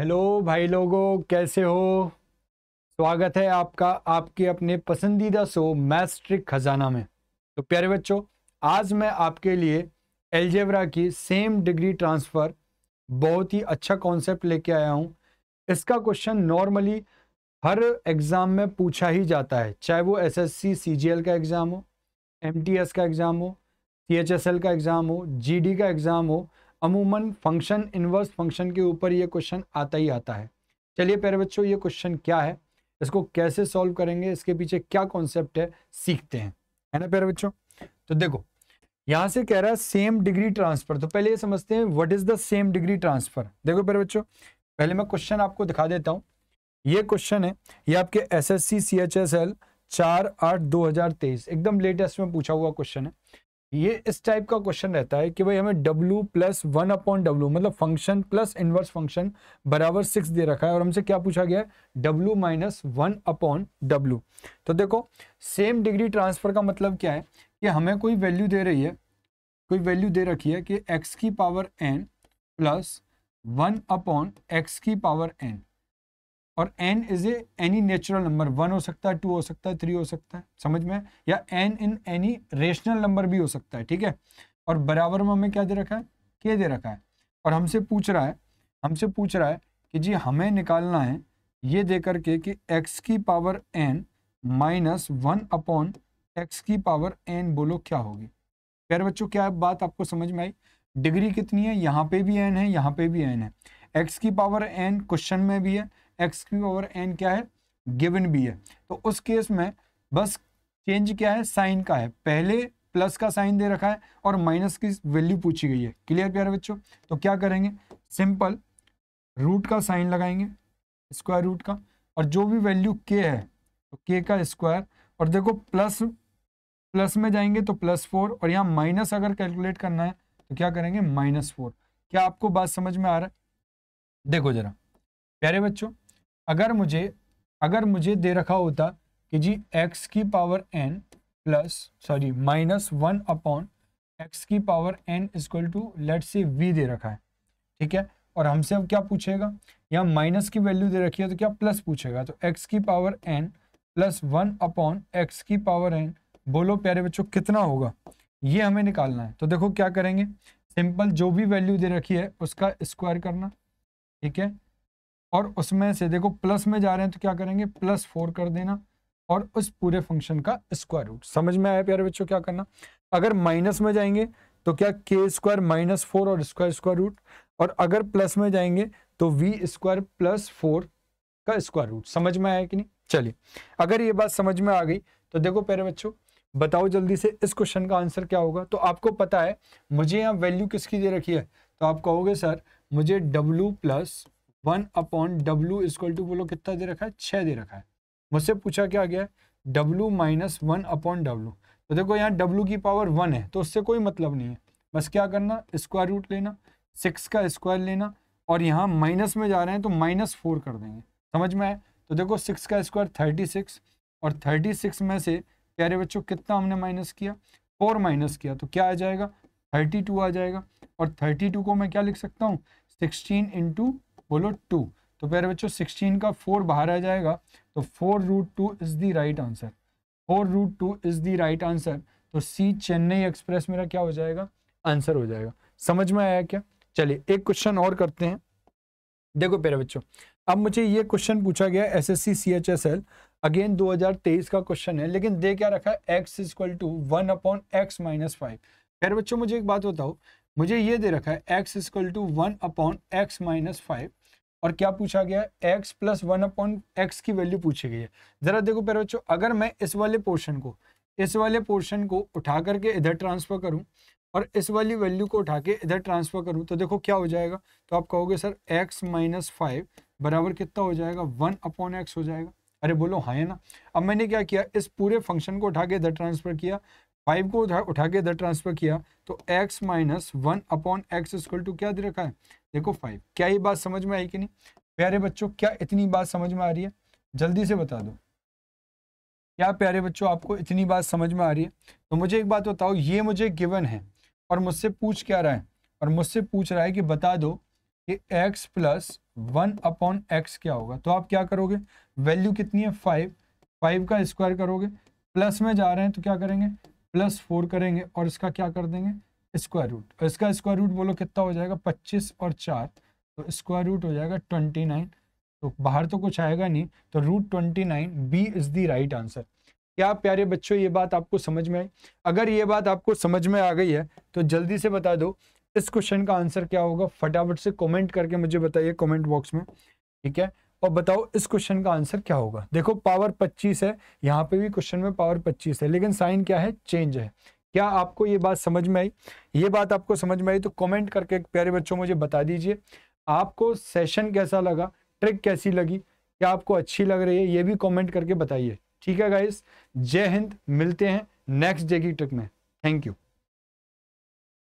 hello भाई लोगों कैसे हो स्वागत है आपका आपके अपने पसंदीदा शो मैस्ट्रिक खजाना में तो प्यारे बच्चों आज मैं आपके लिए एलजेब्रा की सेम डिग्री ट्रांसफ़र बहुत ही अच्छा कॉन्सेप्ट लेके आया हूँ इसका क्वेश्चन नॉर्मली हर एग्ज़ाम में पूछा ही जाता है चाहे वो एसएससी सीजीएल का एग्ज़ाम हो एमटीएस का एग्ज़ाम हो सीएचएसएल का एग्ज़ाम हो जी का एग्ज़ाम हो अमूमन फंक्शन इनवर्स फंक्शन के ऊपर ये क्वेश्चन आता ही आता है चलिए प्यारे बच्चों ये क्वेश्चन क्या है इसको कैसे सॉल्व करेंगे इसके पीछे क्या कॉन्सेप्ट है सीखते हैं है ना प्यारे बच्चों तो देखो यहाँ से कह रहा है सेम डिग्री ट्रांसफर तो पहले ये समझते हैं what is the same degree transfer देखो प्यारे बच्चों पहले मैं क्वेश्चन आपको दिखा देता हूँ ये क्वेश्चन है ये आपके S S C C H S L चार आठ दो हजार तेईस एकदम लेटेस्ट में पूछा हुआ क्वेश्चन है ये इस टाइप का क्वेश्चन रहता है कि भाई हमें w plus one upon W मतलब फंक्शन प्लस इनवर्स फंक्शन बराबर सिक्स दे रखा है और हमसे क्या पूछा गया है W minus one upon W तो देखो सेम डिग्री ट्रांसफर का मतलब क्या है कि हमें कोई वैल्यू दे रही है कोई वैल्यू दे रखी है कि एक्स की power N plus one upon X की पावर एन और N is a any natural number one हो सकता है टू हो सकता है थ्री हो सकता है समझ में या N in any rational number भी हो सकता है ठीक है और बराबर में हमें क्या दे रखा है के दे रखा है और हमसे पूछ रहा है हमसे पूछ रहा है कि जी हमें निकालना है ये दे करके कि एक्स की power N minus one upon X की पावर एन बोलो क्या होगी प्यारे बच्चों क्या बात आपको समझ में आई डिग्री कितनी है यहाँ पे भी एन है यहाँ पे भी एन है एक्स की पावर एन क्वेश्चन में भी है एक्स क्यू ओवर एन क्या है गिवन भी है तो उस केस में बस चेंज क्या है साइन का है पहले प्लस का साइन दे रखा है और माइनस की वैल्यू पूछी गई है क्लियर प्यारे बच्चों तो क्या करेंगे सिंपल रूट का साइन लगाएंगे स्क्वायर रूट का और जो भी वैल्यू के है तो के का स्क्वायर और देखो प्लस प्लस में जाएंगे तो प्लस फोर और यहाँ माइनस अगर कैलकुलेट करना है तो क्या करेंगे माइनस फोर क्या आपको बात समझ में आ रहा है देखो जरा प्यारे बच्चों अगर मुझे अगर मुझे दे रखा होता कि जी एक्स की power N plus sorry minus one upon X की power N is equal to let say V दे रखा है ठीक है और हमसे अब क्या पूछेगा या माइनस की वैल्यू दे रखी है तो क्या प्लस पूछेगा तो एक्स की power N plus one upon X की पावर एन बोलो प्यारे बच्चों कितना होगा ये हमें निकालना है तो देखो क्या करेंगे सिंपल जो भी वैल्यू दे रखी है उसका स्क्वायर करना ठीक है और उसमें से देखो प्लस में जा रहे हैं तो क्या करेंगे प्लस फोर कर देना और उस पूरे फंक्शन का स्क्वायर रूट समझ में आया प्यारे बच्चों क्या करना अगर माइनस में जाएंगे तो क्या के स्क्वायर माइनस फोर और स्क्वायर स्क्वायर रूट और अगर प्लस में जाएंगे तो वी स्क्वायर प्लस फोर का स्क्वायर रूट समझ में आया कि नहीं चलिए अगर ये बात समझ में आ गई तो देखो प्यारे बच्चों बताओ जल्दी से इस क्वेश्चन का आंसर क्या होगा तो आपको पता है मुझे यहाँ वैल्यू किसकी दे रखी है तो आप कहोगे सर मुझे W plus one upon W is equal to बोलो कितना दे रखा है छः दे रखा है मुझसे पूछा क्या गया W minus one upon W तो देखो यहाँ डब्लू की पावर वन है तो उससे कोई मतलब नहीं है बस क्या करना स्क्वायर रूट लेना सिक्स का स्क्वायर लेना और यहाँ माइनस में जा रहे हैं तो माइनस फोर कर देंगे समझ में आए तो देखो सिक्स का स्क्वायर थर्टी सिक्स और थर्टी सिक्स में से प्यारे बच्चों कितना हमने माइनस किया फोर माइनस किया तो क्या आ जाएगा थर्टी टू आ जाएगा और थर्टी टू को मैं क्या लिख सकता हूँ सिक्सटीन इंटू बोलो टू तो प्यारे बच्चों सिक्सटीन का फोर बाहर आ जाएगा तो four root two is the right answer four root two is the right answer तो सी चेन्नई एक्सप्रेस मेरा क्या हो जाएगा आंसर हो जाएगा समझ में आया क्या चलिए एक क्वेश्चन और करते हैं देखो प्यारे बच्चों अब मुझे ये क्वेश्चन पूछा गया S S C C H S L again 2023 का क्वेश्चन है लेकिन दे क्या रखा है X is equal to one upon X minus five प्यारे बच्चों मुझे एक बात बताओ मुझे ये दे रखा है X is equal to one upon X minus five और क्या पूछा गया X plus one upon X की वैल्यू पूछी गई है ज़रा देखो पेरे बच्चों अगर मैं इस वाले पोर्शन को इस वाले पोर्शन को उठा करके इधर ट्रांसफ़र करूँ और इस वाली वैल्यू को उठा के इधर ट्रांसफ़र करूँ तो देखो क्या हो जाएगा तो आप कहोगे सर एक्स माइनस फाइव बराबर कितना हो जाएगा वन अपॉन एक्स हो जाएगा अरे बोलो हाँ है ना अब मैंने क्या किया इस पूरे फंक्शन को उठा के इधर ट्रांसफ़र किया फाइव को उठा उठा के इधर ट्रांसफर किया तो X minus one upon X is equal to क्या दे रखा है देखो फाइव क्या ये बात समझ में आई कि नहीं प्यारे बच्चों क्या इतनी बात समझ में आ रही है जल्दी से बता दो क्या प्यारे बच्चों आपको इतनी बात समझ में आ रही है तो मुझे एक बात बताओ ये मुझे गिवन है और मुझसे पूछ क्या रहा है और मुझसे पूछ रहा है कि बता दो कि X plus one upon X क्या होगा तो आप क्या करोगे वैल्यू कितनी है फाइव फाइव का स्क्वायर करोगे प्लस में जा रहे हैं तो क्या करेंगे प्लस फोर करेंगे और इसका क्या कर देंगे स्क्वायर रूट इसका स्क्वायर रूट बोलो कितना हो जाएगा पच्चीस और चार तो स्क्वायर रूट हो जाएगा ट्वेंटी नाइन तो बाहर तो कुछ आएगा नहीं तो root twenty nine B is the right answer क्या प्यारे बच्चों ये बात आपको समझ में आई अगर ये बात आपको समझ में आ गई है तो जल्दी से बता दो इस क्वेश्चन का आंसर क्या होगा फटाफट से कॉमेंट करके मुझे बताइए कॉमेंट बॉक्स में ठीक है और बताओ इस क्वेश्चन का आंसर क्या होगा देखो पावर 25 है यहाँ पे भी क्वेश्चन में पावर 25 है लेकिन साइन क्या है चेंज है क्या आपको ये बात समझ में आई ये बात आपको समझ में आई तो कमेंट करके प्यारे बच्चों मुझे बता दीजिए आपको सेशन कैसा लगा ट्रिक कैसी लगी क्या आपको अच्छी लग रही है ये भी कॉमेंट करके बताइए ठीक है गाइस जय हिंद मिलते हैं नेक्स्ट डे की ट्रिक में थैंक यू